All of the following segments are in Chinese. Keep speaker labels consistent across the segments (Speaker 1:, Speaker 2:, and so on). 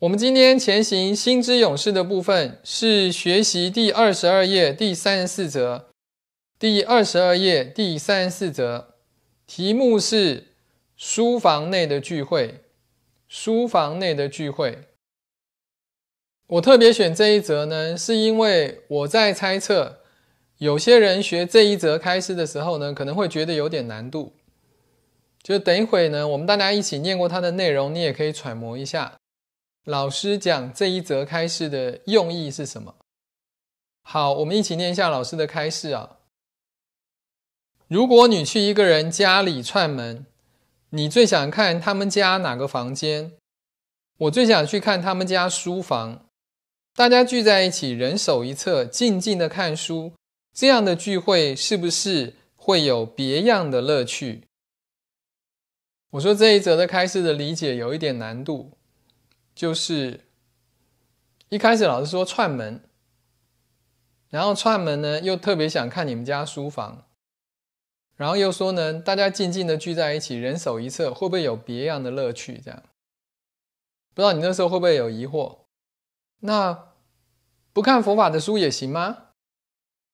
Speaker 1: 我们今天前行《星之勇士》的部分是学习第二十二页第三十四则。第二十二页第三十四则，题目是《书房内的聚会》。书房内的聚会，我特别选这一则呢，是因为我在猜测，有些人学这一则开始的时候呢，可能会觉得有点难度。就等一会呢，我们大家一起念过它的内容，你也可以揣摩一下，老师讲这一则开示的用意是什么。好，我们一起念一下老师的开示啊。如果你去一个人家里串门，你最想看他们家哪个房间？我最想去看他们家书房。大家聚在一起，人手一册，静静的看书，这样的聚会是不是会有别样的乐趣？我说这一则的开示的理解有一点难度，就是一开始老师说串门，然后串门呢又特别想看你们家书房，然后又说呢大家静静的聚在一起，人手一册，会不会有别样的乐趣？这样，不知道你那时候会不会有疑惑？那不看佛法的书也行吗？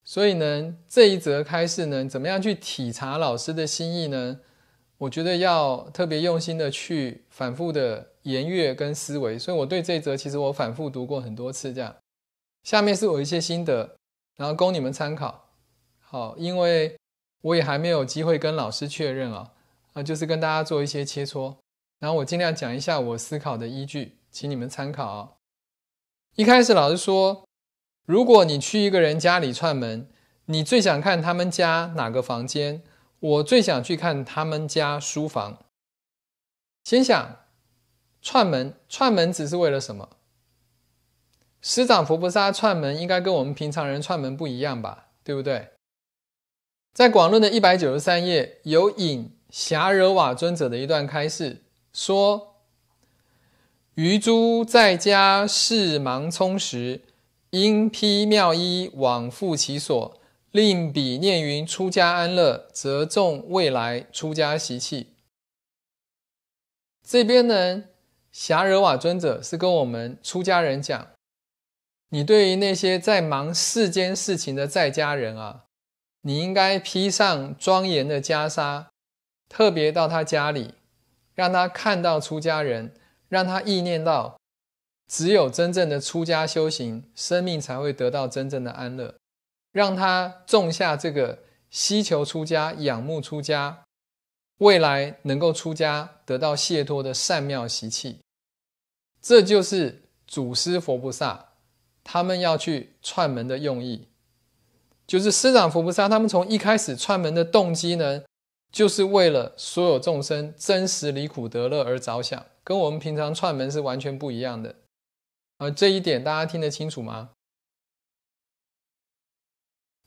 Speaker 1: 所以呢这一则开示呢，怎么样去体察老师的心意呢？我觉得要特别用心的去反复的研阅跟思维，所以我对这则其实我反复读过很多次。这样，下面是我一些心得，然后供你们参考。好，因为我也还没有机会跟老师确认啊，啊，就是跟大家做一些切磋，然后我尽量讲一下我思考的依据，请你们参考。啊，一开始老师说，如果你去一个人家里串门，你最想看他们家哪个房间？我最想去看他们家书房，心想串门串门只是为了什么？师长佛菩萨串门应该跟我们平常人串门不一样吧，对不对？在广论的一百九十三页有引霞惹瓦尊者的一段开示，说：余诸在家事忙匆时，应披妙衣往复其所。令彼念云：出家安乐，则众未来出家习气。这边呢，霞惹瓦尊者是跟我们出家人讲：你对于那些在忙世间事情的在家人啊，你应该披上庄严的袈裟，特别到他家里，让他看到出家人，让他意念到，只有真正的出家修行，生命才会得到真正的安乐。让他种下这个希求出家、仰慕出家，未来能够出家得到解脱的善妙习气，这就是祖师佛菩萨他们要去串门的用意。就是师长佛菩萨他们从一开始串门的动机呢，就是为了所有众生真实离苦得乐而着想，跟我们平常串门是完全不一样的。而这一点大家听得清楚吗？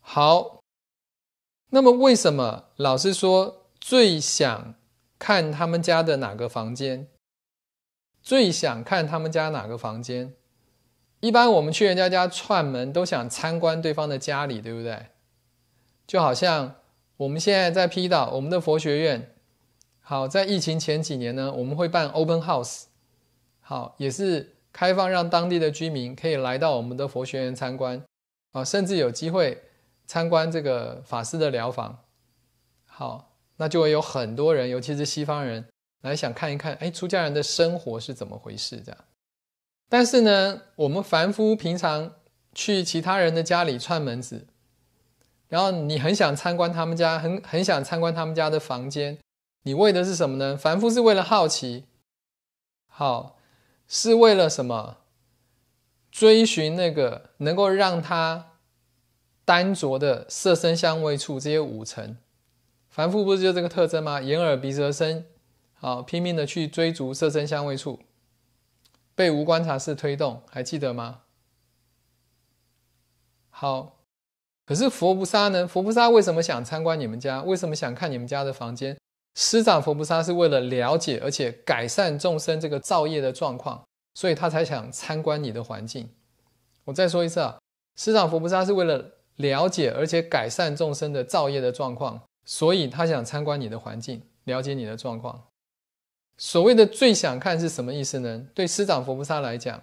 Speaker 1: 好，那么为什么老师说最想看他们家的哪个房间？最想看他们家哪个房间？一般我们去人家家串门，都想参观对方的家里，对不对？就好像我们现在在 P 岛，我们的佛学院，好，在疫情前几年呢，我们会办 open house，好，也是开放让当地的居民可以来到我们的佛学院参观，啊，甚至有机会。参观这个法师的疗房，好，那就会有很多人，尤其是西方人，来想看一看，哎，出家人的生活是怎么回事这样。但是呢，我们凡夫平常去其他人的家里串门子，然后你很想参观他们家，很很想参观他们家的房间，你为的是什么呢？凡夫是为了好奇，好，是为了什么？追寻那个能够让他。单着的色身香味触这些五层，凡夫不是就这个特征吗？眼耳鼻舌身，好拼命的去追逐色身香味触，被无观察式推动，还记得吗？好，可是佛菩萨呢？佛菩萨为什么想参观你们家？为什么想看你们家的房间？师长佛菩萨是为了了解，而且改善众生这个造业的状况，所以他才想参观你的环境。我再说一次啊，师长佛不杀是为了。了解而且改善众生的造业的状况，所以他想参观你的环境，了解你的状况。所谓的最想看是什么意思呢？对师长佛菩萨来讲，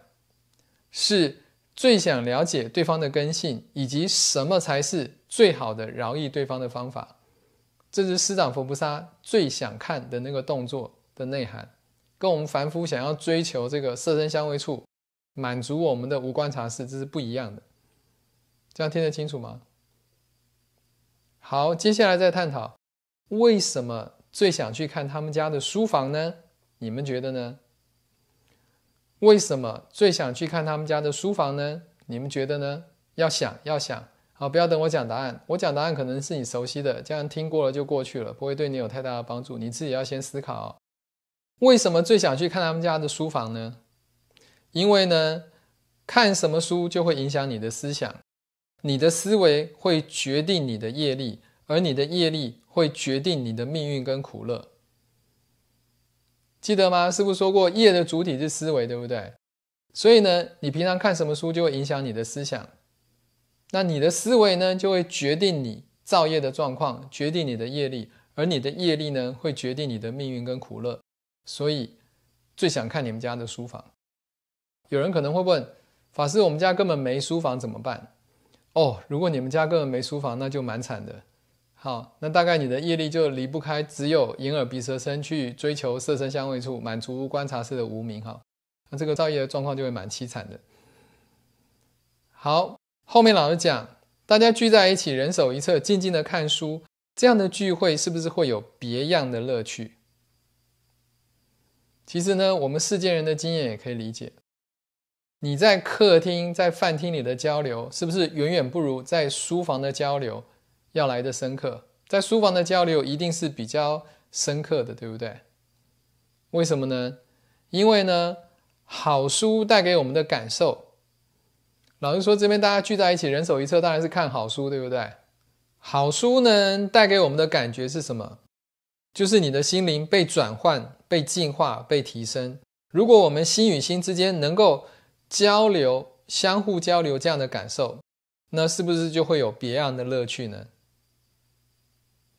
Speaker 1: 是最想了解对方的根性，以及什么才是最好的饶益对方的方法。这是师长佛菩萨最想看的那个动作的内涵，跟我们凡夫想要追求这个色身相味处，满足我们的无观察事，这是不一样的。这样听得清楚吗？好，接下来再探讨为什么最想去看他们家的书房呢？你们觉得呢？为什么最想去看他们家的书房呢？你们觉得呢？要想，要想，好，不要等我讲答案，我讲答案可能是你熟悉的，这样听过了就过去了，不会对你有太大的帮助，你自己要先思考，为什么最想去看他们家的书房呢？因为呢，看什么书就会影响你的思想。你的思维会决定你的业力，而你的业力会决定你的命运跟苦乐。记得吗？师傅说过，业的主体是思维，对不对？所以呢，你平常看什么书就会影响你的思想。那你的思维呢，就会决定你造业的状况，决定你的业力，而你的业力呢，会决定你的命运跟苦乐。所以，最想看你们家的书房。有人可能会问法师：我们家根本没书房，怎么办？哦，如果你们家个人没书房，那就蛮惨的。好，那大概你的业力就离不开只有眼耳鼻舌身去追求色身香味触，满足观察式的无名哈，那这个造业的状况就会蛮凄惨的。好，后面老师讲，大家聚在一起，人手一册，静静的看书，这样的聚会是不是会有别样的乐趣？其实呢，我们世间人的经验也可以理解。你在客厅、在饭厅里的交流，是不是远远不如在书房的交流要来的深刻？在书房的交流一定是比较深刻的，对不对？为什么呢？因为呢，好书带给我们的感受。老实说，这边大家聚在一起，人手一册，当然是看好书，对不对？好书呢，带给我们的感觉是什么？就是你的心灵被转换、被净化、被提升。如果我们心与心之间能够交流，相互交流这样的感受，那是不是就会有别样的乐趣呢？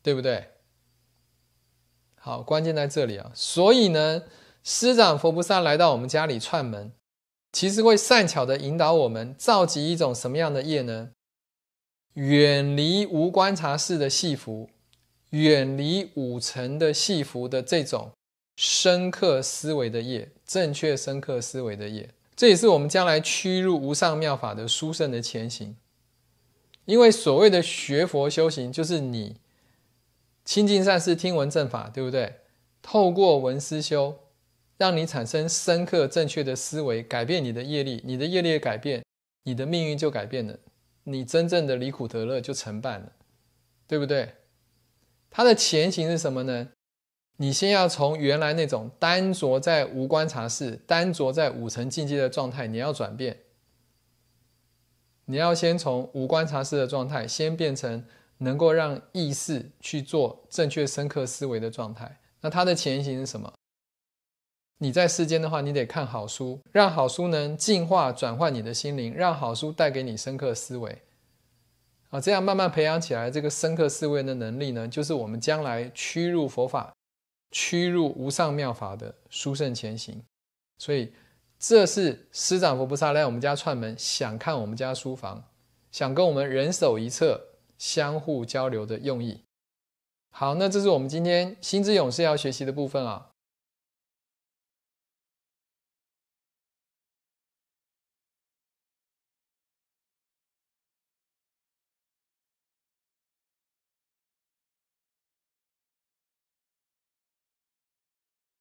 Speaker 1: 对不对？好，关键在这里啊。所以呢，师长佛菩萨来到我们家里串门，其实会善巧的引导我们，召集一种什么样的业呢？远离无观察式的戏服，远离五层的戏服的这种深刻思维的业，正确深刻思维的业。这也是我们将来趋入无上妙法的殊胜的前行，因为所谓的学佛修行，就是你亲近善事、听闻正法，对不对？透过闻思修，让你产生深刻正确的思维，改变你的业力，你的业力改变，你的命运就改变了，你真正的离苦得乐就成办了，对不对？它的前行是什么呢？你先要从原来那种单着在无观察式、单着在五层境界的状态，你要转变。你要先从无观察式的状态，先变成能够让意识去做正确深刻思维的状态。那它的前行是什么？你在世间的话，你得看好书，让好书能净化、转换你的心灵，让好书带给你深刻思维。啊，这样慢慢培养起来这个深刻思维的能力呢，就是我们将来驱入佛法。驱入无上妙法的殊胜前行，所以这是师长佛菩萨来我们家串门，想看我们家书房，想跟我们人手一册相互交流的用意。好，那这是我们今天心之勇士要学习的部分啊。